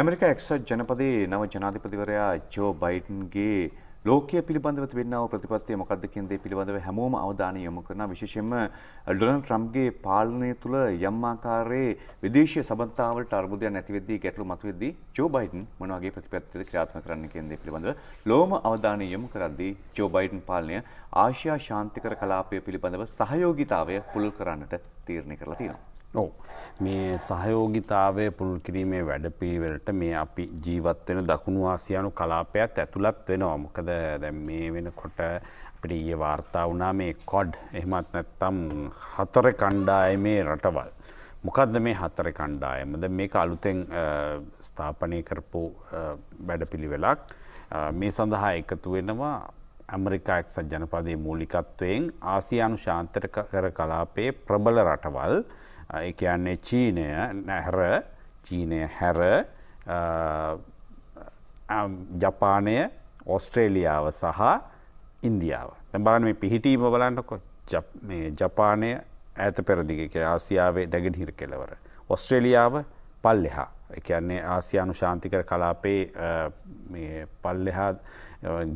America එක්සත් ජනපදයේ නව ජනාධිපතිවරයා ජෝ බයිඩන්ගේ ලෝකය පිළිබඳව තිබෙනව ප්‍රතිපත්තිය මොකක්ද කියන දේ පිළිබඳව හැමෝම අවධානය යොමු කරනවා විශේෂයෙන්ම ඩොනල්ඩ් ට්‍රම්ප්ගේ පාලනය තුළ යම් ආකාරයේ විදේශීය සබඳතාවලට අර්බුදයක් නැති වෙද්දී ගැටලු මතුවෙද්දී ජෝ බයිඩන් මොන වගේ ප්‍රතිපත්තියද ක්‍රියාත්මක කරන්න කියන දේ පිළිබඳව ලෝම අවධානය යොමු කරද්දී ජෝ බයිඩන් පාලනය ආසියා ශාන්තිකර කලාපය පිළිබඳව සහයෝගීතාවය පුළුල් කරන්නට තීරණය කරලා තියෙනවා ඕ මේ සහයෝගිතාවය පුළුල් කිරීමේ වැඩපිළිවෙලට මේ අපි ජීවත් වෙන දකුණු ආසියානු කලාපයත් ඇතුළත් වෙනවා. මොකද දැන් මේ වෙනකොට අපිට ඊයේ වාර්තා වුණා මේ කොඩ් එහෙමත් නැත්නම් හතර කණ්ඩායමේ රටවල්. මොකක්ද මේ හතර කණ්ඩායමද මේක අලුතෙන් ස්ථාපනය කරපු වැඩපිළිවෙලක් මේ සඳහා එකතු වෙනවා ඇමරිකා එක්සත් ජනපදයේ මූලිකත්වයෙන් ආසියානු ශාන්තර කර කලාපයේ ප්‍රබල රටවල් ඒ කියන්නේ චීනය නැහැර චීනය හැර ජපානය ඔස්ට්‍රේලියාව සහ ඉන්දියාව තැබාන මේ පිහිටීම බලන්නකො ජපානය ඇත පෙරදිගක ආසියාවේ ඩැගෙන් හිර කෙලවර. ඔස්ට්‍රේලියාව පල් එහා එකන්නේ ආසියානු ශාන්තිකර කලාපේ පල්ලෙහා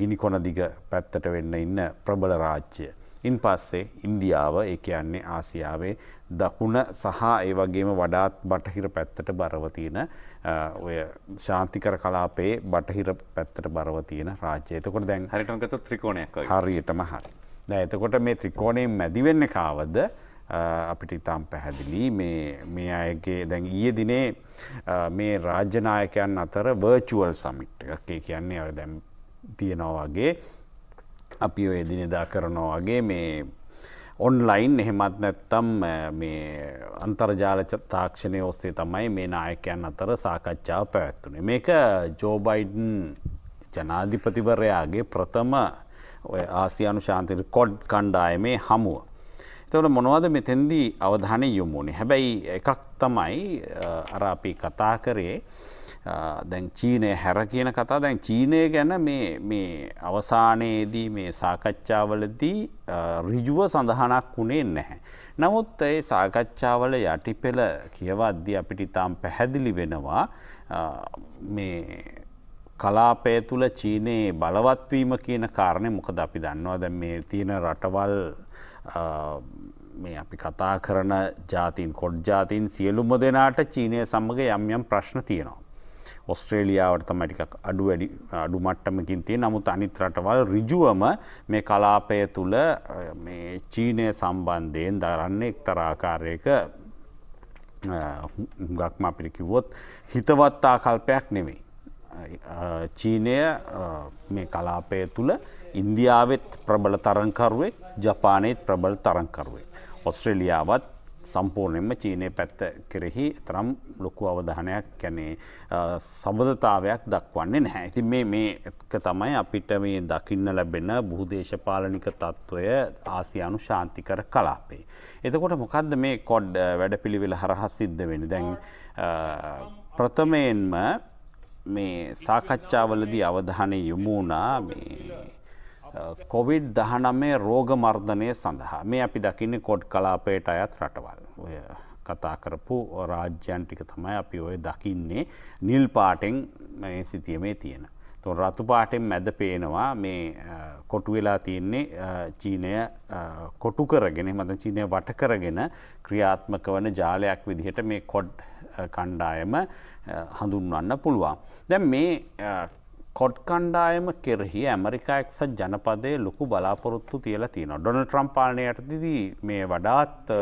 ගිනිකොන දිග පැත්තට වෙන්න ඉන්න ප්‍රබල රාජ්‍යය. ඉන් පස්සේ ඉන්දියාව ඒ කියන්නේ ආසියාවේ දකුණ සහ ඒ වගේම වඩාත් බටහිර පැත්තට බරව තියෙන ඔය ශාන්තිකර කලාපයේ බටහිර පැත්තට බරව තියෙන රාජ්‍යය. එතකොට දැන් හරියටම ගත්තොත් ත්‍රිකෝණයක් වගේ. හරියටම හරි. දැන් එතකොට මේ ත්‍රිකෝණයේ මැදි වෙන්නේ කාවද? අපිට ඉතාම් පැහැදිලි මේ අයගේ දැන් ඊය දිනේ මේ රාජ්‍යනායකයන් අතර වර්චුවල් සමිට් එකේ කියන්නේ දැම් තියෙනවාගේ අපි ඔය දිනෙදා කරනවා වගේ මේ ඔන්ලයින් එහෙමත් නැත්තම් මේ අන්තර්ජාල තාක්ෂණය ඔස්සේ තමයි මේ නායකයන් අතර සාකච්ඡාව පැවැත්වනේ. මේක ජෝබයිඩන් ජනාධිපතිවරයාගේ ප්‍රථම ආසියානු ශාන්තිර කොඩ් කණ්ඩායමේ හමුව. එතවට මොනවද මෙතැන්දී අවධානය යොමුණේ. හැබැයි එකක් තමයි අර අපි කතා කරේ දැන් චීනය හැර කියන කතා දැන් චීනය ගැන මේ අවසානයේදී මේ සාකච්ඡාවලදී රිජුව සඳහනක් වුණේ නැහැ. නමුත් ඒ සාකච්ඡාවල යටිපෙළ කියවද්දි අපිට ඉතාම් පැහැදිලි වෙනවා මේ කලාපය තුළ චීනයේ බලවත්වීම කියන කාරණය මොකද අපි දන්නවා දැ මේ තියෙන රටවල් මේ අපි කතා කරන ජාතින් කොඩ් ජාතින් සියලුම දෙනාට චීනය සමඟ යම් යම් ප්‍රශ්න තියෙනවා. ඔස්ට්‍රේලියාවට තමයි ටිකක් අඩු වැඩි අඩු මට්ටමකින් තියෙන. නමුත් අනිත් රටවල් ඍජුවම මේ කලාපය තුල මේ චීනය සම්බන්ධයෙන් දරන්නේ එක්තරා ආකාරයක හුඟක්ම අපිට කිව්වොත් හිතවත් ආකල්පයක් නෙමෙයි. චීනය මේ කලාපය තුළ ඉන්දියාවෙත් ප්‍රබල තරංකරුවෙක් ජපානයත් ප්‍රබල තරංකරුවෙක්. ඔස්ට්‍රේලියාවත් සම්පූර්ණයෙන්ම චීනය පැත්ත කෙරෙහි තරම් ලොකු අවධානයක් කැනේ සබඳතාවයක් දක්වන්නේ නැහැ. ඇති මේ මේක තමයි අපිට මේ දකින්න ලැබෙන බහු දේශපාලනික තත්ත්වය ආසියානු ශාන්තිකර කලාපේ. එතකොට මොකක්ද මේ කොඩ් වැඩ පිළිවෙල හරහා සිද්ධ වෙන දැන් ප්‍රථමයෙන්ම මේ සාකච්ඡාවලදී අවධානය යොමුණා මේ කොවිD දහනමේ රෝගමර්ධනය සඳහා මේ අපි දකින්න කොඩ් කලාපයට අයත් රටවල් ඔය කතා කරපු රාජ්‍යන් ටික තමයි අපි ඔය දකින්නේ නිල් පාටෙන් සිතියමේ තියෙන. තුොන් රතු පාටෙන් මැද පේනවා මේ කොටු වෙලා තියෙන්නේ චීනය කොටු කරගෙන මත චීනය වට කරගෙන ක්‍රියාත්මක වන ජාලයක් විදිහට මේ කොඩ් කණ්ඩායම හඳුන්වන්න පුළුවන්. දැන් මේ කොට් කණ්ඩායම කෙරෙහි ඇමරිකා එක්සත් ජනපදයේ ලොකු බලාපොරොත්තු තියලා තියෙනවා. ඩොනල් ට්‍රම්ප් පාලනය යටතේදී මේ වඩාත්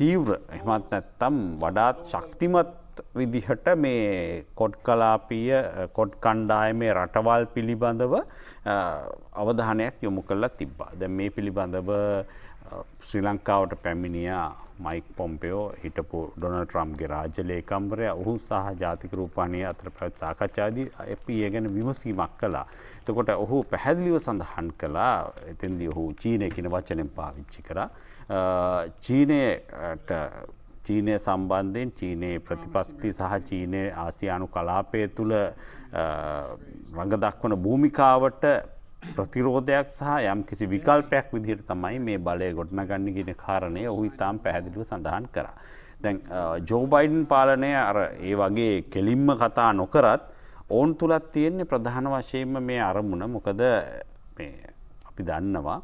තීව්‍ර එහෙමත් නැත්නම් වඩාත් ශක්තිමත් විදිහට මේ කොට් කලාපීය කොට් කණ්ඩායමේ රටවල් පිළිබඳව අවධානයක් යොමු කරලා තිබ්බා. දැන් මේ පිළිබඳව ශ්‍රී ලංකාවට පැමිණියා මයික් පොම්පයෝ හිටපු ඩොනල් ට්‍රම්ගේ රාජ්‍ය ලේකම්වරය ඔහු සහ ජාතික රූපාණය අතර පැත් සාකච්ඡාදී එපඒ ගැන විමසීමක් කලා. එතකොට ඔහු පැහැදිලිව සඳහන් කලා එතින්දී ඔහු චීනය කියෙන වචනෙන් පාවිච්චි කර. චීනයට චීනය සම්බන්ධයෙන් චීනයේ ප්‍රතිපත්ති සහ චීනය ආසියානු කලාපය තුළ රඟ දක්වන භූමිකාවට ප්‍රතිරෝධයක් සහ යම් කිසි විකල්පයක් විදිහට තමයි මේ බලය ගොඩනගන්න කියන කාරණය ඔහු ඉතාම් පැහැදිලිව සඳහන් කරා. දැන් ජෝබයිඩන් පාලනය අර ඒ වගේ කෙලින්ම කතා නොකරත් ඔවුන් තුළත් තියෙන්නේ ප්‍රධාන වශයෙන්ම මේ අරමුණ මොකද අපි දන්නවා.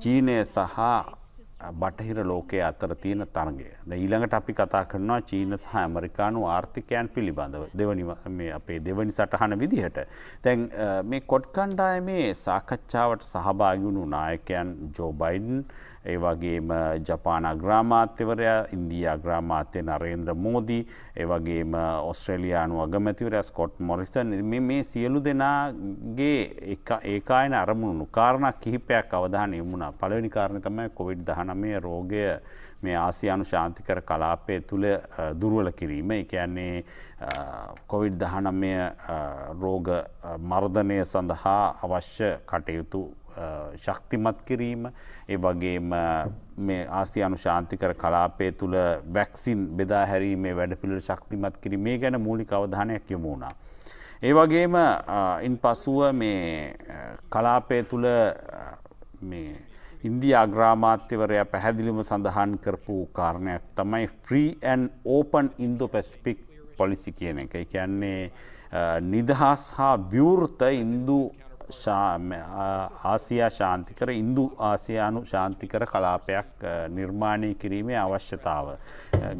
චීනය සහ බටහිර ලෝකයේ අතර තියෙන තරගය. ඊළඟට අපි කතා කරනවා චීන සහ ඇමරිකානු ආර්ථිකයන් පිළිබඳව. දෙවනි මේ අපේ දෙවනි සටහන විදිහට. දැන් මේ කොට් කණ්ඩායමේ සාකච්ඡාවට සහභාගී වුණු නායකයන් ජෝ බයිඩන් ඒ වගේම ජපාන අග්‍රාමාත්‍යවරයා ඉන්දීය අග්‍රාමාත්‍ය නරේන්ද්‍ර මෝදී ඒ වගේම ඔස්ට්‍රේලියානු අගමැතිවරයා ස්කොට් මොරිසන් මේ සියලු දෙනාගේ ඒකායන අරමුණු කාරණ කිහිපයක් අවධාන යමුණා පළවෙනි කාරණ තමයි කොවිඩ් දහනමය රෝගය මේ ආසියානු ශාන්තිකර කලාපය තුළ දුරුවල කිරීම එකන්නේ කොවිඩ් දහනමය රෝග මර්ධනය සඳහා අවශ්‍ය කටයුතු ශක්තිමත් කිරීම ඒ වගේම මේ ආසියානු ශාන්තිකර කලාපය තුළ වැක්සින් බෙදා හැරීමේ වැඩපිළිවෙල ශක්තිමත් කිරීම මේ ගැන මූලික අවධානයක් යොමු වුණා. ඒ වගේම ඉන් පසුව මේ කලාපය තුළ ඉන්දිය අග්‍රාමාත්‍යවරයා පැහැදිලිම සඳහන් කරපු කාරණයක් තමයි ෆ්‍රීඇන් ඕපන් ඉන්දෝ පැස්පික් පොලිසි කියන එක කියන්නේ නිදහස් හා ව්‍යෘත ඉන්දු ආසියා ශාන්තිකර ඉන්දු ආසියානු ශාන්තිකර කලාපයක් නිර්මාණය කිරීමේ අවශ්‍යතාව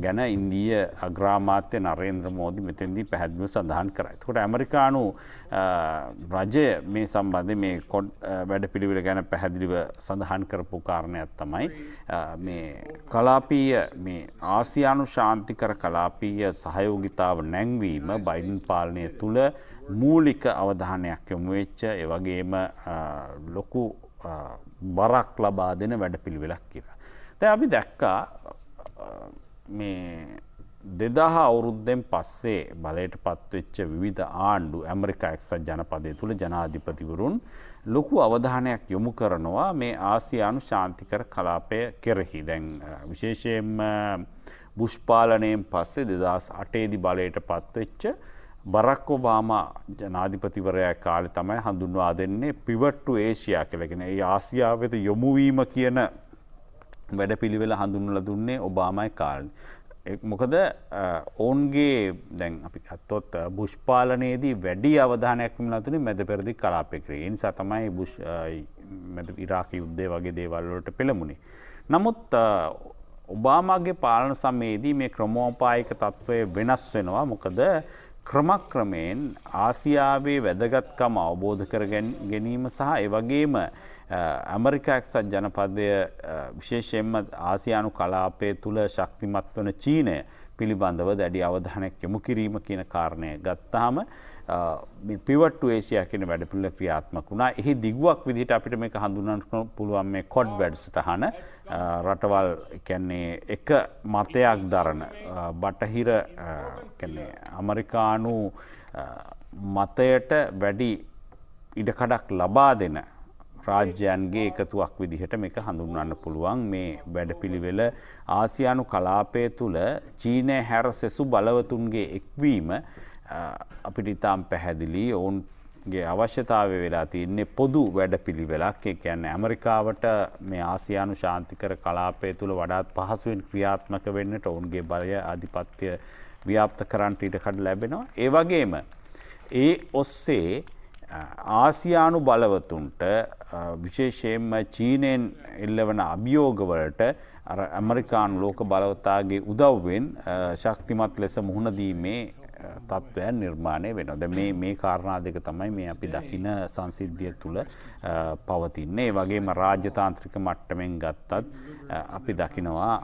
ගැන ඉන්දීය අග්‍රාමාත්‍ය නරේන්ද්‍ර මෝදි මෙතෙන්දී පැහැදිලිව සඳහන් කරයි. කොට ඇමරිකානු රජය මේ සම්බන්ධ මේ කොඩ් වැඩ පිළිවිල ගැන පැහැදිලිව සඳහන් කරපු කාරණයක් තමයි මේ කලාපීය මේ ආසියානු ශාන්තිකර කලාපීය සහයෝගිතාව නැංවීම බයිඩන් පාලනය තුළ මූලික අවධානයක් යොමු වෙච්ච ඒවගේම ලොකු බරක් ලබා දෙන වැඩ පිළිවෙලක් කියලා. තැ අපි දැක්කා මේ දෙදාහ අවුරුද්දෙන් පස්සේ බලයට පත්වෙච්ච විධ ආණ්ඩු ඇමරිකාක්සත් ජනපදය තුළ ජනාධිපතිවරුන් ලොකු අවධානයක් යොමු කරනවා මේ ආසියානු ශාන්තිකර කලාපය කෙරෙහි දැන් විශේෂයෙන් බුෂ්පාලනයෙන් පස්සේ දෙදස් අටේදි බලයට පත්වෙච්ච බරක් ඔබාමා ජනාධිපතිවරයා කාලෙ තමයි හඳුන්වා දෙන්නේ පිවට්ටු ඒශයා කලගෙන ඒ ආසියාව වෙත යොමුවීම කියන වැඩපිළිවෙල හඳුන්වල දුන්නේ ඔබාමයි කාල්න්. මොකද ඔවුන්ගේ දැන් අපි අත්තොත් බුෂ්පාලනයේදී වැඩි අවධානයක්ම ලතුනේ මැද පෙරදි කලාපෙකරේ. ඒ නිසා තමයි බුෂ් ඉරාක යුද්ධය වගේ දේවල් වලට පෙළඹුණේ. නමුත් ඔබාමාගේ පාලන සමයේදී මේ ක්‍රමෝපායක තත්ත්වය වෙනස් වෙනවා. මොකද ක්‍රමක්‍රමයෙන් ආසියාවේ වැදගත්කම අවබෝධ කර ගැනීම සහ එවගේම ඇමරිකාක්සත් ජනපදය විශේෂයෙන්ම ආසියානු කලාපය තුළ ශක්තිමත් වන චීනය පිළිබඳව දැඩි අවධානයක් යොමු කිරීම කියන කාරණය ගත්තාම පිවට ේසිය කියන වැඩපිල්ල ක්‍රියාත්මක වුණා එහි දිගුවක් විදිහට අපිට මේ හඳුනන්න පුළුවන් මේ කොඩ් වැඩසටහන රටවල් කැන්නේ එක මතයක් දරන බටහිර අමරිකානු මතයට වැඩි ඉඩකඩක් ලබා දෙන රාජ්‍යයන්ගේ එකතුවක් විදිහට මේක හඳුන්වන්න පුළුවන් මේ වැඩපිළිවෙල ආසියානු කලාපය තුළ චීනය හැර සෙසු බලවතුන්ගේ එක්වීම අපිට ඉතාම් පැහැදිලි ඔවුන්ගේ අවශ්‍යතාව වෙලා තියන්නේ පොදු වැඩපිළිවෙලක් එක ඇන්න ඇමරිකාවට මේ ආසියානු ශාන්තිකර කලාපය තුළ වඩාත් පහසුවෙන් ක්‍රියාත්මක වෙන්නට ඔවුන්ගේ බලය අධිපත්‍ය ව්‍යාප්ත කරන්ට ඉට කඩ ලැබෙනවා ඒවගේම ඒ ඔස්සේ ආසියානු බලවතුන්ට විශේෂයෙන්ම චීනයෙන් එල්ලවන අභියෝගවලට ඇමරිකානු ලෝක බලවතාගේ උදව්වෙන් ශක්තිමත් ලෙස මුහුණදීමේ තත්ත්වයන් නිර්මාණය වෙන. ද මේ මේ කාරණා දෙක තමයි මේ අපි දකින සංසිද්ධිය තුළ පවතින්නේ. වගේම රාජ්‍යතාන්ත්‍රික මට්ටමෙන් ගත්තත් අපි දකිනවා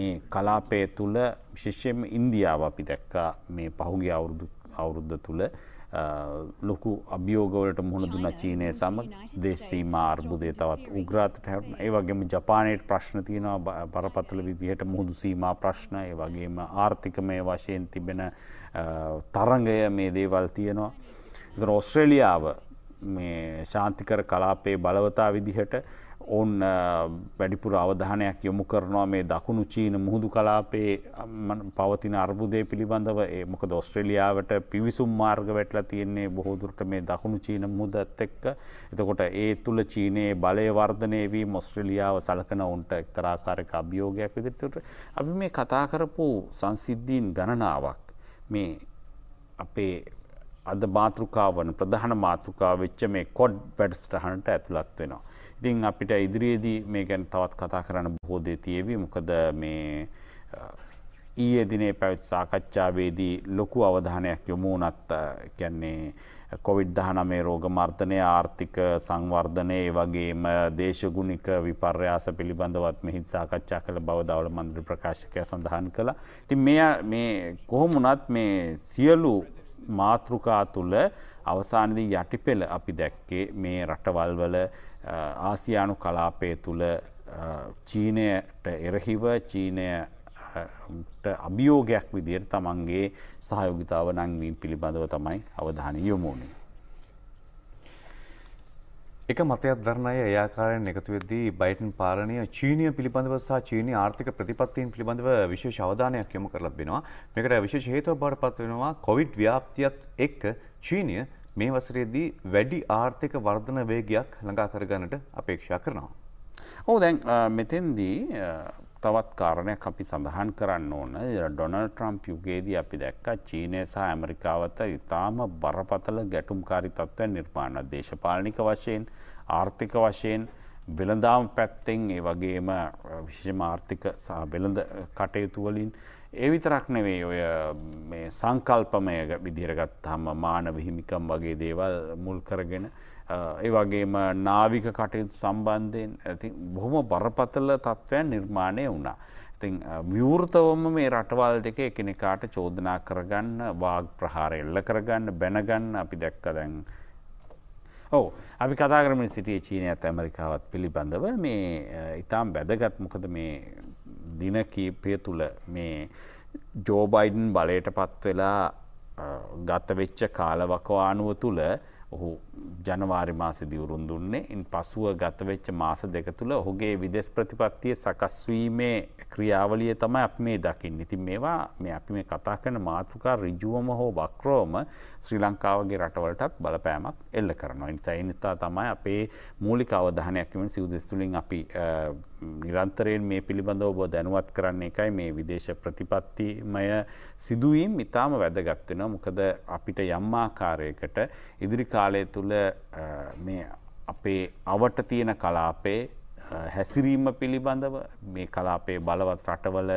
මේ කලාපය තුළ විශේෂයෙන්ම ඉන්දියාව අපි දැක්කා මේ පහුගේ අවුරුදු අවුරුද්ධ තුළ ලොකු අභියෝගවලට මුහුණ දුන්න චීනය සමග දේශීම අර්බුදය තවත් උග්‍රාතට හැටන ඒ වගේම ජපානයට ප්‍රශ්න තියෙනවා බරපතල විදිහට මුහුදු සීම ප්‍රශ්න ඒ වගේම ආර්ථිකමය වශයෙන් තිබෙන තරගය මේ දේවල් තියෙනවා. ඔස්ට්‍රේලියාව මේ ශාන්තිකර කලාපේ බලවතා විදිහට ඔවුන් වැඩිපුර අවධානයක් යොමු කරනවා මේ දකුණු චීන මුහුදු කලාපේ පවතින අර්බුදය පිළිබඳව මොක දොස්ට්‍රලියාවට පිවිසුම් මාර්ග වැටලා තියෙන්නේ බොහෝදුරට මේ දකුණු චීන මුදත් එක්ක එතකොට ඒ තුළ චීනයේ බලය වර්ධනය වී මොස්ට්‍රලියාව සලකන උන්ට එක්තරාකාරක අභියෝගයක් විදිරතුට අපි මේ කතා කරපු සංසිද්ධීන් ගණනාවක් මේ අපේ අද මාතෘකාවන ප්‍රධාන මාතෘකා වෙච්ච මේ කොඩ් වැඩස්ටහනට ඇතුළත් වෙනවා. ඉතින් අපිට ඉදිරියේදී මේ ගැන තවත් කතා කරන්න බොහෝ දේ තියේවි. මොකද මේ ඊයේ දිනේ පැවති සාකච්ඡාවේදී ලොකු අවධානයක් යොමු වුණත් කියන්නේ කොවිඩ් දහනමේ රෝග මර්ධනය ආර්ථික සංවර්ධනය වගේම දේශගුණික විපර්යාස පිළිබඳවත් මෙහිත් සාකච්ඡා කළ බවදවල මන්ද්‍ර ප්‍රකාශකය සඳහන් කළ. ති මෙය මේ කොහොමුණත් මේ සියලු මාතෘකා තුළ අවසානදී යටිපෙළ අපි දැක්කේ මේ රටවල්වල ආසියානු කලාපය තුළ චීනයට එරහිව චීනය අභියෝගයක් විදියට තමන්ගේ සහයෝගිතාව නංවීම් පිළිබඳව තමයි අවධානය යොමෝනි. එක මතයක් දරණය ඒයාකාරයෙන් එකතුවෙදී බයිටන් පාලනය චීනය පිළිබඳවසා චීන ආර්ථික ප්‍රතිපත්තියෙන් පිළිබඳව විශේෂ අවධානයක් යොමු කරලබෙනවා මේකට විශේෂ හේතුව බවට පත්වෙනවා කොවිඩ් ව්‍යාප්තියත් එක්ක චීනය මේ වසරේදී වැඩි ආර්ථික වර්ධන වේගයක් ළඟා කරගන්නට අපේක්ෂා කරනවා. ඔහු දැන් මෙතෙන්දී තවත් කාරණයක් අපි සඳහන් කරන්න ඕන ඩොනල් ට්‍රම්ප් යුගයේදී අපි දැක්ක චීනය සහ ඇමරිකාවත ඉතාම බරපතල ගැටුම්කාරි තත්ත්වය නිර්මාණ දේශපාලනික වශයෙන් ආර්ථික වශයෙන් වෙළඳාම් පැත්තෙන් ඒ වගේම විශෂ ආර්ථික සහ වෙළඳ කටයුතුවලින් ඒ විතරක් නෙවෙයි ඔය සංකල්පමය විදිරගත් හම මානව හිමිකම් වගේ දේවල් මුල් කරගෙන ඒ වගේම නාවික කටයුතු සම්බන්ධයෙන් ඇති බොහොම බරපතල තත්ත්වයන් නිර්මාණය වුණා. ඉතින් විවෘතවම මේ රටවල් දෙක එකනෙකාට චෝදනා කරගන්න වාග් ප්‍රහාර එල්ල කරගන්න බැනගන්න අපි දැක්ක දැන්. ඔව අපි කතාගරමින් සිටිය චීනයත් ඇමරිකාවත් පිළිබඳව මේ ඉතාම් වැදගත් මොකද මේ දින කීපය තුළ මේ ජෝබයිඩන් බලයට පත්වෙලා ගතවෙච්ච කාලවකවානුව තුළ ඔහු ජනවාරි මාස දිවුරුන් දුන්නේ ඉන් පසුව ගතවෙච්ච මාස දෙක තුළ ඔහුගේ විදෙස් ප්‍රතිපත්තිය සකස්වීමේ ක්‍රියාවලිය තමයි අප මේ දකිින් ඉතින් මේවා මේ අපි මේ කතා කරන මාතෘකා රිජුවම හෝ වක්‍රෝම ශ්‍රී ලංකාවගේ රටවලටත් බලපෑමක් එල්ල කරනවා ඉනිතයි නිතා තමයි අපේ මූලික අවධානයක්කිමින් සිවදෙස් තුළින් අපි නිරන්තරයෙන් මේ පිළිබඳව ඔබ දැනුවත් කරන්න එකයි මේ විදේශ ප්‍රතිපත්තිමය සිදුවීම් ඉතාම වැදගත්වෙන මොකද අපිට යම්මාකාරයකට ඉදිරි කාලය තුළ මේ අපේ අවට තියෙන කලාපේ හැසිරීම පිළිබඳව මේ කලාපේ බලවත් රටවල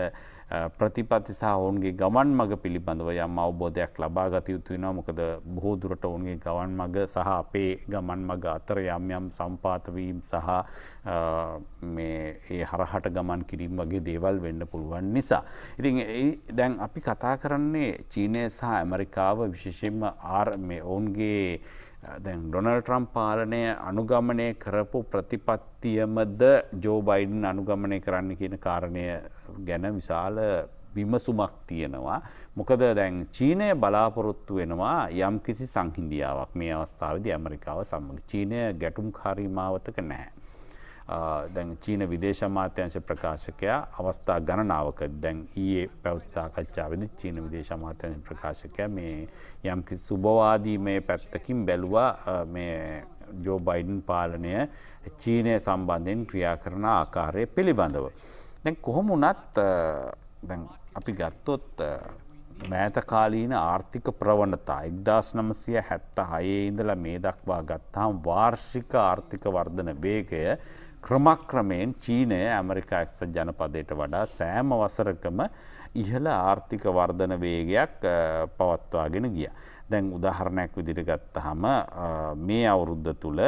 ප්‍රතිපත්ති සහ ඔවුන්ගේ ගමන් මඟ පිළිබඳව යම් අවබෝධයක් ලබා ගත යුතු වෙනවා මොකද බොහෝ දුරට ඔවුන්ගේ ගමන් මඟ සහ අපේ ගමන් මඟ අතර යම් යම් සම්පාත වීම සහ මේ ඒ හරහට ගමන් කිරීම වගේ දේවල් වෙන්න පුළුවන් නිසා. ඉතින් දැන් අපි කතා කරන්නේ චීනය සහ ඇමරිකාව විශේෂයෙන්ම ආර් මේ ඔවුන්ගේ දැන් ඩොනල් ට්‍රම් පාලනය අනුගමනය කරපු ප්‍රතිපත්තියමද ජෝ බයිඩන් අනුගමනය කරන්න කියන කාරණය ගැන විශාල විමසුමක් තියෙනවා. මොකද දැන් චීනය බලාපොරොත්තු වෙනවා යම් කිසි සංහින්දියාවක් මේ අවස්ථාවද ඇමරිකාව සම්බඳ චීනය ගැටුම් කාරීමාවතක නැහැ. දැන් චීන විදේශ මාත්‍යංශ ප්‍රකාශකයා අවස්ථා ගණනාවක දැන් ඊයේ පැවති සාකච්ඡාවද චීන විදේශ මාත්‍යංශ ප්‍රකාශකය මේ යම්කි සුබවාදී මේ පැත්තකින් බැලුවා මේ ජෝ බයිඩන් පාලනය චීනය සම්බන්ධයෙන් ක්‍රියා කරන ආකාරය පිළිබඳව. දැන් කොහොම වනත් අපි ගත්තොත් මෑතකාලීන ආර්ථික ප්‍රවණතා එක්දස් නමසය හැත්ත හයේ ඉඳලා මේ දක්වා ගත්තාම් වාර්ෂික ආර්ථික වර්ධන වේගය ක්‍රමක්‍රමයෙන් චීනය ඇමරිකාක්ස ජනපදයට වඩා සෑම වසරකම ඉහළ ආර්ථික වර්ධන වේගයක් පවත්වාගෙන ගිය. දැන් උදාහරණයක් විදිරිගත්ත හම මේ අවුරුද්ධ තුළ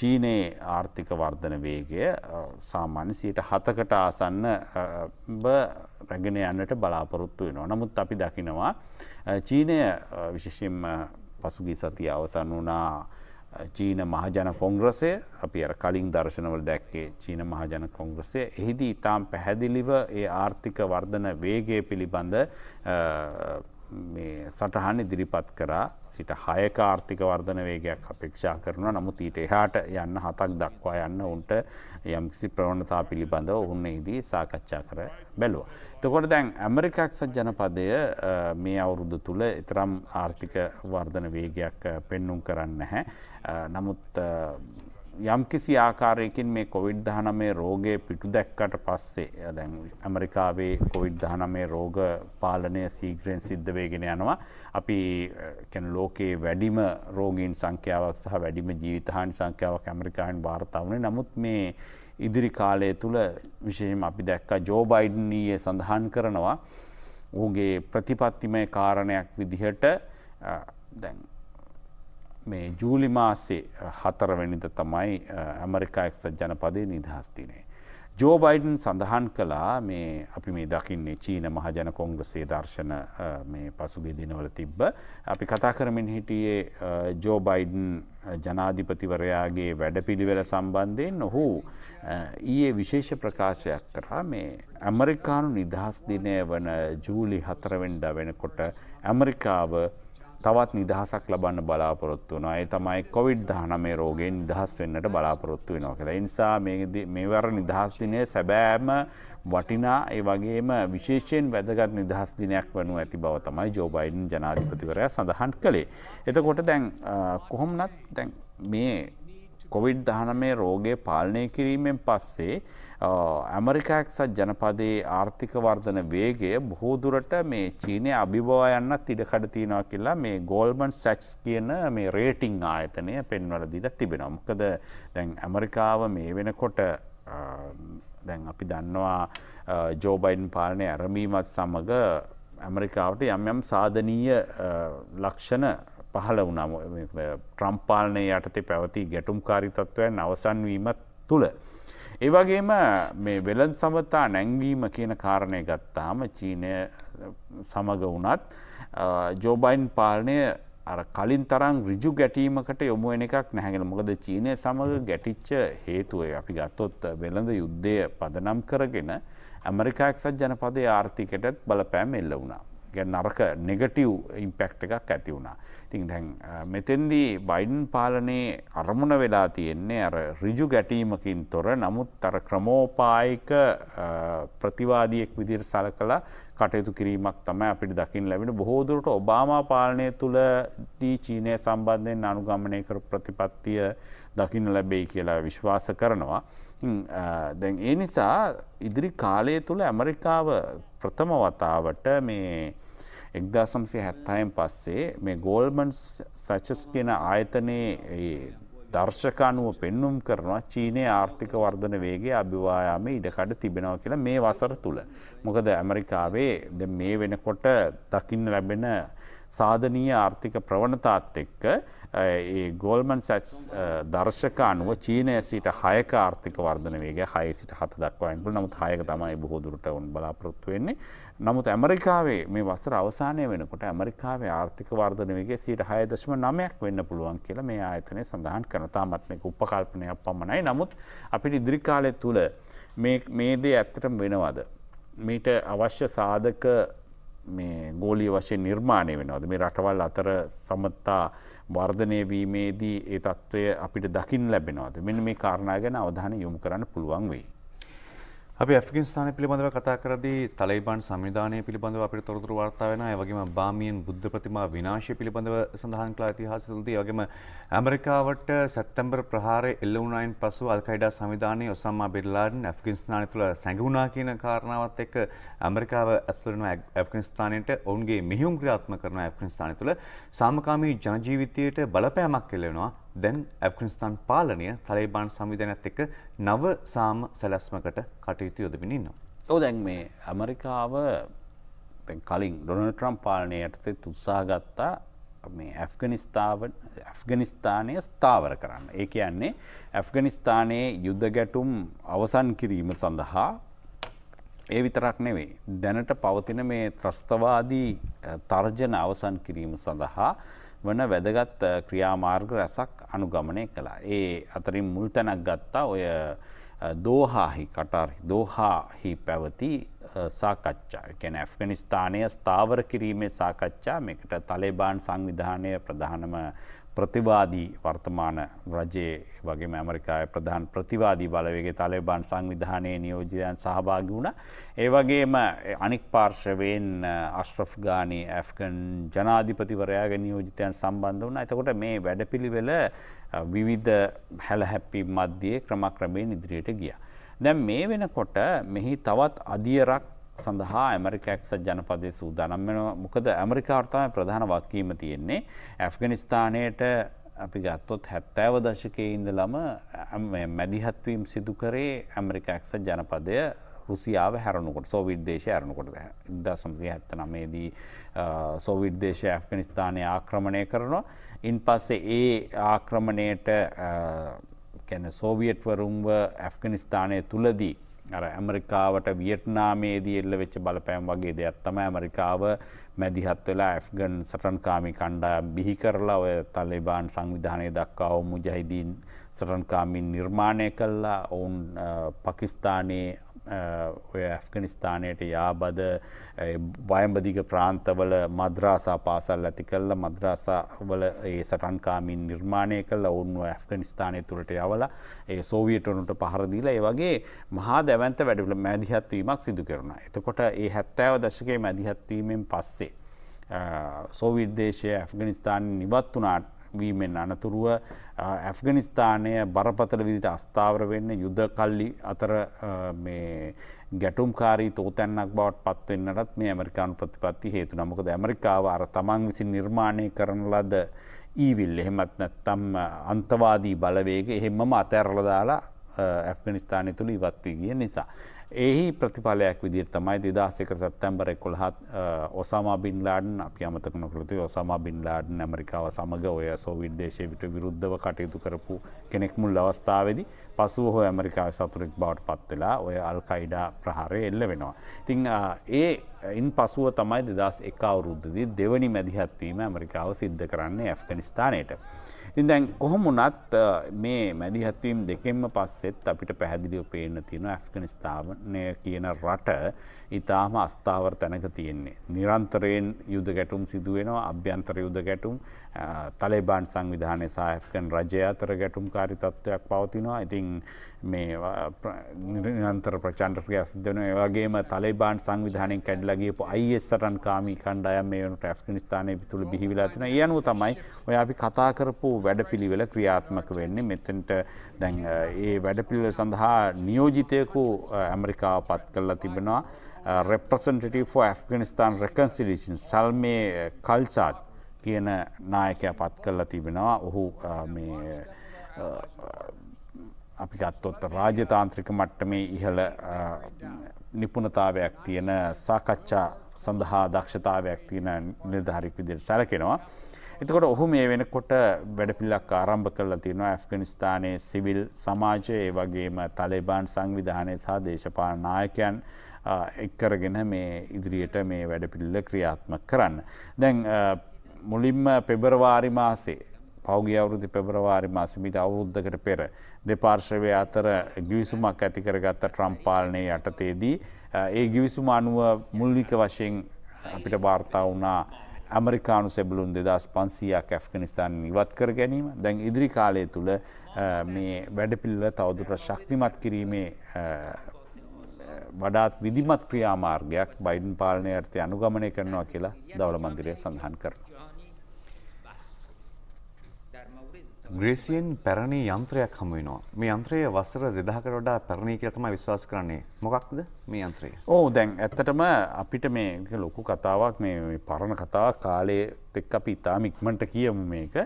චීනයේ ආර්ථික වර්ධන වේගය සාමාන්‍ය සයට හතකට ආසන්න රැගෙන යන්නට බලාපොරොත්තු වෙනවා. නමුත් අපි දකිනවා චීනය විශෂෙන් පසුගී සතිය අවසන් වනා චීන මහජන කොංග්‍රසය අපි අර කලින් දර්ශනවල දැක්කේ චීන මහජන කොංග්‍රසය එහිදී ඉතාම් පැහැදිලිව ඒ ආර්ථික වර්ධන වේගේ පිළිබඳ සටහන් ඉදිරිපත් කරා සිට හයක ආර්ථික වර්ධන වේගයක් අපේක්ෂා කරනවා නමුත් ඊට එහාට යන්න හතක් දක්වා යන්න උන්ට යම්කිසි ප්‍රවණතා පිළිබඳව ඔවුන් එහිදී සාකච්ඡා කර බැලුවා. එතකොට දැන් ඇමරිකාක්සත් ජනපදය මේ අවුරුදු තුල තරම් ආර්ථික වර්ධන වේගයක් පෙන්눔 කරන්නේ නැහැ. නමුත් යම්කිසි ආකාරයකින් මේ කොවිඩ් දහනමේ රෝගය පිටු දැක්කට පස්සේ දැන් ඇමරිකාවේ කොවිඩ් දහනමේ රෝග පාලනය සීග්‍රයෙන් සිද්ධවේගෙන යනවා. අපි කැන ලෝකයේ වැඩිම රෝගීන් සංඛ්‍යාවක් සහ වැඩිම ජීවිතහානි සංඛ්‍යාවක් ඇමරිකාන් භාර්තාවනේ නමුත් මේ ඉදිරි කාලය තුළ විශෂයෙන් අපි දැක්ක ජෝබයිඩනීය සඳහන් කරනවා. ගේ ප්‍රතිපත්තිමය කාරණයක් විදිහට දැන් මේ ජූලි මාසේ හතරවැනිද තමයි ඇමරිකා එක්සත් ජනපදය නිදහස්තිනේ. ජෝ බයිඩන් සඳහන් කලා මේ අපි මේ දකින්නේ චීන මහජන කොංග්‍රසේ දර්ශන මේ පසුගේ දිනවල තිබ්බ. අපි කතා කරමින් හිටියේ ජෝ බයිඩන් ජනාධිපතිවරයාගේ වැඩපිළිවෙල සම්බන්ධයෙන් ඔහු ඊයේ විශේෂ ප්‍රකාශයක් කරා මේ ඇමරිකානු නිදහස් දිනය වන ජූලි හතරවෙන්ඩ වෙනකොට ඇමරිකාව තවත් නිදහසක් ලබන්න බලාපොරොත්තු වනවා. ඒ තමයි COVID-19 රෝගයෙන් නිදහස් වෙන්නට බලාපොරොත්තු වෙනවා කියලා. ඒ නිසා මේ මේවර නිදහස් දිනයේ සැබෑම වටිනා ඒ වගේම විශේෂයෙන් වැදගත් නිදහස් දිනයක් වනු ඇති බව තමයි ජෝ බයිඩන් ජනාධිපතිවරයා සඳහන් කළේ. එතකොට දැන් කොහොමනත් දැන් මේ කොවිඩ් දහනමේ රෝගය පාලනය කිරීමෙන් පස්සේ ඇමරිකාක්සත් ජනපදයේ ආර්ථිකවර්ධන වේගය බොහෝදුරට මේ චීනය අභිබවා යන්න තිඩකඩ තියෙනවා කියලා මේ ගෝල්මන් සැක්ස් කියන මේ රේටිං ආයතනය පෙන්වල දිල තිබෙන මොකද දැන් ඇමරිකාව මේ වෙනකොට දැන් අපි දන්නවා ජෝබයින් පාලනය ඇරමීමත් සමඟ ඇමරිකාවට යම් යම් සාධනීය ලක්ෂණ පහළ වුණම ට්‍රම්පාලනය යටතේ පැවති ගැටුම්කාරිතත්වයන් අවසන්වීමත් තුළ. ඒවගේම මේ වෙලන් සමතා නැංවීම කියන කාරණය ගත්තාම චීනය සමග වනත් ජෝබයින් පාලනය කලින් තරම් රිජු ගැටීමකට යොමු වෙන එකක් නැහැගෙන මොකද චීනය සමඟ ගැටිච්ච හේතුවය අපි ගත්තොත් වෙළඳ යුද්ධය පදනම් කරගෙන ඇමරිකාක්සත් ජනපදය ආර්ථිකටත් බලපෑම් එල්ල වුණා. ගැ නරක නෙගටව් ඉම්පෙක්ට එකක් ඇති වුණා. ඉතින් දැන් මෙතෙන්දී බයිඩන් පාලනයේ අරමුණ වෙලා තියෙන්නේ අර රිජු ගැටීමකින් තොර නමුත් අර ක්‍රමෝපායික ප්‍රතිවාදියෙක් විදිර සල කළ කටයුතු කිරීමක් තමයි අපිට දකිින් ලැබෙන බොහෝදුරට ඔබාමා පාලනය තුළදී චීනය සම්බන්ධයෙන් අනුගමනය කර ප්‍රතිපත්තිය දකින්න ලැබෙයි කියලා විශ්වාස කරනවා. දැන් ඒ නිසා ඉදිරි කාලය තුළ ඇමරිකාව ප්‍රථම වතාවට මේ එක්දාසම්සේ හැත්තයෙන් පස්සේ මේ ගෝල්මන් සචස් කියන ආයතනයේ දර්ශකානුව පෙන්නුම් කරනවා චීනය ආර්ථික වර්ධන වේගේ අභිවායාම ඉඩකඩ තිබෙනව කියලා මේ වසර තුළ. මොකද ඇමරිකාවේ මේ වෙනකොට දකින්න ලැබෙන සාධනීය ආර්ථික ප්‍රවණතාත් එක්ක ඒ ගෝල්මන් සැච් දර්ශක අනුව චීනය සිට හයක ආර්ථික වර්ධන වේගේ හය සිට හත දක්වාඇගුල නමුත් හයක තමයි බොහෝදුරට උන් බලාපොරොත්තු වෙන්නේ නමුත් ඇමරිකාවේ මේ වසර අවසානය වෙනකොට ඇමරිකාවේ ආර්ථික වර්ධන වගේ සිට හයදශම නමයක් වෙන්න පුළුවන් කියලා මේ ආයතනය සඳහන් කරනතාමත්මක උපකල්පනයක් පමණයි නමුත් අපිට ඉදිරිකාලය තුළ මේ දේ ඇත්තටම වෙනවද. මීට අවශ්‍ය සාධක මේ ගෝලී වශයෙන් නිර්මාණය වෙනවද මේ රටවල් අතර සමත්තා වර්ධනය වීමේදී ඒ තත්ත්වය අපිට දකිින් ලැබෙනවද මෙන්න මේ කාරණා ගැන අවධාන යොමු කරන්න පුළුවන් වෙයි. අපි ඇෆිගින්ස්ථානය පිළිබඳව කතා කරදී තලයිබන් සංවිධානය පිළිබඳව අපිට තොරතුරු වාර්තා වෙනවා. ඒ වගේම බාමියන් බුද්ධ ප්‍රතිමා විනාශය පිළිබඳව සඳහන් කළ ඉතිහාසවලදී ඒ වගේම ඇමරිකාවට සැප්තැම්බර් ප්‍රහාරය එල්ල වුණායින් පසු අල් කයිඩා සංවිධානයේ ඔසාමා බින් ලාඩන් ඇෆ්ගනිස්තානය තුළ සැඟවුණා කියන කාරණාවත් එක්ක ඇමරිකාව ඇතුළු වෙනවා ඇෆ්ගනිස්තානයට ඔවුන්ගේ මිහුම් ක්‍රියාත්මක කරන ඇෆ්ගනිස්තානය තුළ සාමකාමී ජනජීවිතයට බලපෑමක් එල්ල වෙනවා. දැන් ඇෆ්ගනිස්ථාන් පාලනය තලයිබාන් සංවිධානයත් එක්ක නව සාම සැලැස්මකට කටයුතු යොදමින් ඉන්නවා. ඔව් දැන් මේ ඇමරිකාව කලින් ඩොනල්ඩ් ට්‍රම්ප් පාලනය යටතේ උත්සාහ ගත්තා මේ ඇෆ්ගනිස්ථාව ඇෆ්ගනිස්ථානය ස්ථාවර කරන්න. ඒ කියන්නේ ඇෆ්ගනිස්ථානයේ යුද්ධ ගැටුම් අවසන් කිරීම සඳහා ඒ විතරක් නෙවෙයි. දැනට පවතින මේ ත්‍රස්තවාදී තර්ජන අවසන් කිරීම සඳහා වන වැදගත් ක්‍රියාමාර්ග රැසක් අනුගමනය කළා. ඒ අතරින් මුල් තැනක් ගත්තා ඔය දෝහාහි කටර් දෝහාහි පැවති සාකච්ඡා කැන ඇෆ්ගනිස්ථානය ස්ථාවර කිරීමේ සාකච්ඡා මේකට තලේබාන් සංවිධානය ප්‍රධානම ප්‍රතිවාදී වර්තමාන රජයේ වගේ ඇමරිකාය ප්‍රධාන ප්‍රතිවාදී බලවේගේ තලබාන් සංවිධානයේ නියෝජයන් සහභාගි වුණ. ඒවගේම අනික් පාර්ශවයෙන් අස්ට්‍රෆ් ගානී ඇෆ්ගන් ජනාධිපතිවරයාගේ නියෝජිතයන් සම්බන්ධ වන ඇතකොට මේ වැඩපිළිවෙල විවිධ හැලහැප්පි මධ්‍යයේ ක්‍රමක්‍රමයෙන් ඉදිරියට ගිය. දැන් මේ වෙනකොට මෙහි තවත් අධියරක් සඳහා ඇමරිකක්ස ජනපදය සූදානම් වෙන මොකද ඇමරිකාර්තාව ප්‍රධාන වක්කීම තියෙන්නේ ඇෆ්ගනිස්ථානයට අපි ගත්තොත් හැත්තෑව දශකය ඉඳලම මැදිහත්වීම් සිදු කරේ ඇමරිකක්ස ජනපදය රුසියාව හැරනුකොට සෝවිට් දේශය ඇරනුකොට ඉද සම්සය ඇත්ත නමේදී සෝවිට් දේශය ඇෆ්ගනිස්ථානය ආක්‍රමණය කරනවා. ඉන් පස්සේ ඒ ආක්‍රමණයට කැන සෝවියට්වරුන්ව ඇෆ්ගනිස්ථානය තුළදී අර ඇමරිකාවට වියට්නාමේදී එල්ල වෙච්ච බලපෑම් වගේ දෙයක් තම ඇමරිකාව මැදිහත් වෙලා ඇෆ්ගන් සටන්කාමි කණ්ඩායම් බිහි කරලා ඔය තලෙබාන් සංවිධානය දක්වා ඔවුන් මුජහිදීන් සටන්කාමින් නිර්මාණය කල්ලා ඔවුන් පකිස්ථානයේ ඔය ඇෆ්ගනිස්ථානයට යාබද බයම්බදිග ප්‍රාන්තවල මද්‍රාසා පාසල් ඇති කල්ල මද්‍රාසාවල ඒ සටන්කාමින් නිර්මාණය කළ ඔවුන්ව ඇෆ්ගනිස්ථානය තුළට යවල ඒ සෝවියටනුට පහරදිල ඒ වගේ මහා දැවන්ත වැඩිල මැදිහත්වීමක් සිදු කරන. එතකොට ඒ හැත්තෑව දශකයේ මැදිහත්වීමෙන් පස්සේ. සෝවිදේශය ඇෆ්ගනිස්ථාන නිවත් වනාට වීමෙන් අනතුරුව ඇෆ්ගනිස්ථානය බරපතල විදිට අස්ථාවර වෙන්න යුද කල්ලි අතර ගැටුම්කාරී තෝතැන්නක් බවට පත්වෙන්න්නටත් මේ ඇමරිකානු ප්‍රතිපත්ති හේතු නමකද ඇමරිකාව අර තමන් විසින් නිර්මාණය කරන ලද ඊවිල් එහෙමත් නැත්තම් අන්තවාදී බලවේග එහෙමම අතැරලදාලා ඇෆ්ගනිස්ථානය තුළ ඉවත්වී ගිය නිසා. එහි ප්‍රතිඵලයක් විදිර තමයි දෙදස්සක සැත්තැම්බර එකොළ හත් ඔසාමා බින්ලාඩන් අපි අමතක නොකළතු ඔසාමා බින්ලාඩන් ඇමරිකාව සමඟ ඔය සෝවිඩ් දේශය විට විරුද්ධව කටයුතු කරපු කෙනෙක් මුල් අවස්ථාවදි පසුව හෝ ඇමරිකාව සතුරෙක් බවට පත්වෙලා ඔය අල්කයිඩා ප්‍රහාරය එල්ල වෙනවා. තිං ඒ ඉන් පසුව තමයි දෙදස් එක අවුරුද්ධදි දෙවනි මැදිහත්වීම ඇමරිකාව සිද්ධ කරන්නේ ඇෆ්ගනිස්ථානයට. ඉතින් දැන් කොහොම වුණත් මේ මැදිහත්වීම් දෙකෙන්ම පස්සෙත් අපිට පැහැදිලිව පේන්න තියෙන ඇෆ්ගනිස්ථානය කියන රට ඉතාම අස්ථාවර තැනක තියෙන්නේ. නිරන්තරයෙන් යුද ගැටුම් සිදුවෙනවා අභ්‍යන්තර යුද ගැටුම් තලෙබාන් සංවිධානය සාහෆ්කන් රජය අතර ගැටුම් කාරි තත්ත්වයක් පවතිනවා. ඉතින් මේ නිරන්තර ප්‍රචන්ඩ්‍රය සිදන ඒවගේම තලයිබාන් සංවිධානයෙන් කැඩලගේපු අයිස්සටන් කාමි කණ්ඩයම් මේ වනට ඇෆ්ගනිස්ථානය තුළ බිහිවිලාතින යනු තමයි ඔය අපි කතා කරපු වැඩපිළිවෙල ක්‍රියාත්මක වෙන්නේ මෙතෙන්ට දැන් ඒ වැඩපිළිවෙල සඳහා නියෝජිතයකු ඇමරිකාව පත් කරලා තිබෙනවා රෙප්‍රසන්ටටව ෆ්ගනිස්ාන් රකන්සිලේෂන් සල්මේ කල්සාත් කියන නායකය පත් කරලා තිබෙනවා ඔහු මේ අපි ගත්තොත් රාජතාන්ත්‍රික මට්ටමේ ඉහළ නිපුණතාවයක් තියෙන සාකච්ඡා සඳහා දක්ෂතාවයක් තියෙන නිර්ධාරික විදියට සැලකෙනවා. එතකොට ඔහු මේ වෙනකොට වැඩපිල්ලක් ආරම්භ කරලා තියෙනවා ඇෆ්ගනිස්ථානයේ සිවිල් සමාජය ඒ වගේම තලෙබාන් සංවිධානය සහ දේශපාලන නායකයන් එක්කරගෙන මේ ඉදිරියට මේ වැඩපිළිවෙල ක්‍රියාත්මක කරන්න. දැන් මුලින්ම පෙබරවාරි මාසේ පෞගිය අවුරුදු පෙබරවාරි මාසේ මීට අවුරුද්දකට පෙර දෙපාර්ශවය අතර ගිවිසුමක් ඇති කරගත්ත ට්‍රම්ප් පාලනයේ යටතේදී ඒ ගිවිසුම අනුව මූලික වශයෙන් අපිට වාර්තා වුණා ඇමරිකානු සැබලුන් දෙදස් පන්සියක් ඇෆ්ගනිස්ථාන ඉවත් කර ගැනීම දැන් ඉදිරි කාලය තුළ මේ වැඩපිල්ල තවදුට ශක්තිමත් කිරීමේ වඩාත් විදිමත් ක්‍රියාමාර්ගයක් බයිඩන් පාලනය අර්ථය අනුගමනය කරනවා කියලා දවල මන්දිරය සඳහන් කරන. ග්‍රීසියෙන් පැරණි යන්ත්‍රයක් හමු වෙනවා. මේ යන්ත්‍රය වසර 2000කට වඩා පැරණි කියලා තමයි විශ්වාස කරන්නේ. මොකක්ද මේ යන්ත්‍රය? ඕ දැන් ඇත්තටම අපිට මේ ලොකු කතාවක් මේ පරණ කතාවක් කාලේ ඒකත් එක් අපි ඉතාම ඉක්මට කියමු මේක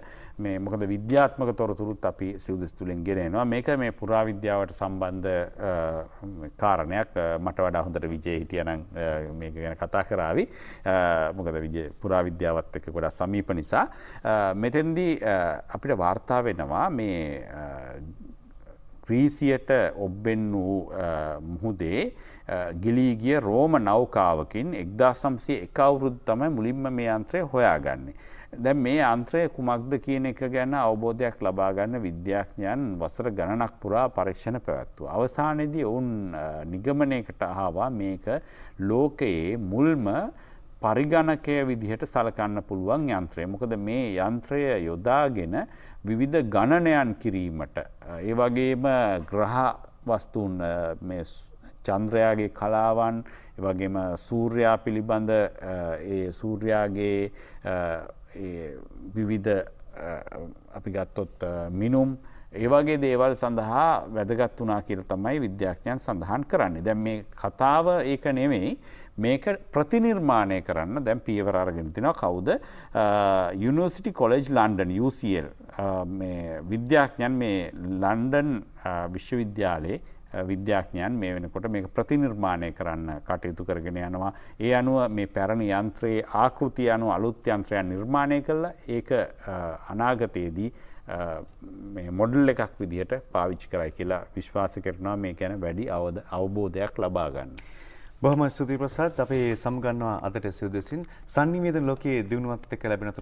මේ මොකද විද්‍යාත්මක තොරතුරුත් අපි සිවදස්තුලින් ගෙනෙනවා මේක මේ පුරාවිද්‍යාවට සම්බන්ධ කාරණයක් මට වඩා හොඳට විජය හිටියනම් මේක ගැන කතා කරාවි මොකද විජ පුරාවිද්‍යාවත් එක ගොඩා සමීප නිසා මෙතෙන්දී අපිට වාර්තා වෙනවා මේ ක්‍රීසියට ඔබ්බෙන් වූ මුහුදේ ගිලීගිය රෝම නෞකාවකින් එක්දාසම්සේ එකවුරුද් තමයි මුලින්ම මේ අන්ත්‍රය හොයාගන්නේ. දැ මේ අන්ත්‍රය කුමක්ද කියන එක ගැන අවබෝධයක් ලබාගන්න විද්‍යාඥයන් වසර ගණනක් පුරා පරීක්ෂණ පැවැත්තු. අවසානයේදී ඔවුන් නිගමනයකට හාවා මේක ලෝකයේ මුල්ම පරිගණකය විදිහට සලකන්න පුළුවන් යන්ත්‍රය. මොකද මේ යන්ත්‍රය යොදාගෙන විවිධ ගණනයන් කිරීමට. ඒවගේම ග්‍රහ වස්තුූන් චන්ද්‍රයාගේ කලාවන් වගේම සූර්යා පිළිබඳ සූර්යාගේ විවිධ අපි ගත්තොත් මිනුම් ඒවගේ දේවල් සඳහා වැදගත් වනා කියල තමයි විද්‍යාඥයන් සඳහන් කරන්නේ. දැම් මේ කතාව ඒක නෙවෙයි මේක ප්‍රතිනිර්මාණය කරන්න දැම් පියවර අරගෙන තිනවා කවුද යුනිවර්සිටි කොලෙජ් ලන්ඩන් UCL විද්‍යාඥයන් මේ ලන්ඩන් විශ්වවිද්‍යාලයේ විද්‍යාඥයන් මේ වෙනකොට මේ ප්‍රතිනිර්මාණය කරන්න කටයුතු කරගෙන යනවා. ඒ අනුව මේ පැරණි යන්ත්‍රයේ ආකෘති අනු අලුත් යන්ත්‍රයන් නිර්මාණය කළ ඒක අනාගතයේදී මොඩල් එකක් විදිහට පාවිච්චි කරයි කියලා විශ්වාස කරනවා මේ ගැන වැඩි අවද අවබෝධයක් ලබාගන්න. බොහම ස්තුතියි ප්‍රසාද් අපේ සමගන්නවා අදට සිදුසින් සංනිවේදන ලෝකයේ දිනුවත් එක්ක ලැබෙන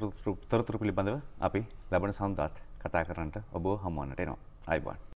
තොරතුරු පිළිබඳව අපි ලබන සඳුදාත් කතා කරන්නට ඔබ හමුවන්නට එනවා. අයිබෝන්.